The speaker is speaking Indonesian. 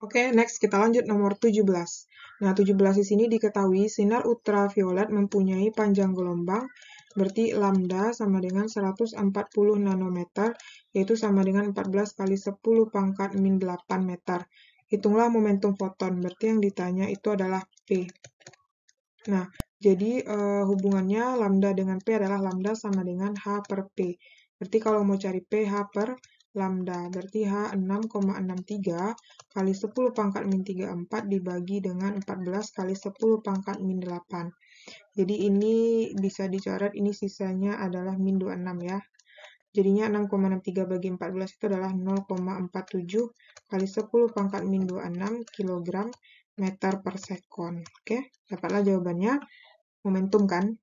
Oke, okay, next kita lanjut nomor 17. Nah, 17 di sini diketahui sinar ultraviolet mempunyai panjang gelombang, berarti lambda sama dengan 140 nanometer, yaitu sama dengan 14 kali 10 pangkat min 8 meter. Hitunglah momentum foton, berarti yang ditanya itu adalah P. Nah, jadi eh, hubungannya lambda dengan P adalah lambda sama dengan H per P. Berarti kalau mau cari P, H per lambda berarti H 6,63 kali 10 pangkat min 34 dibagi dengan 14 kali 10 pangkat min 8. Jadi ini bisa dicoret, ini sisanya adalah min 26 ya. Jadinya 6,63 bagi 14 itu adalah 0,47 kali 10 pangkat min 26 kg meter per sekon. Oke, dapatlah jawabannya. Momentum kan?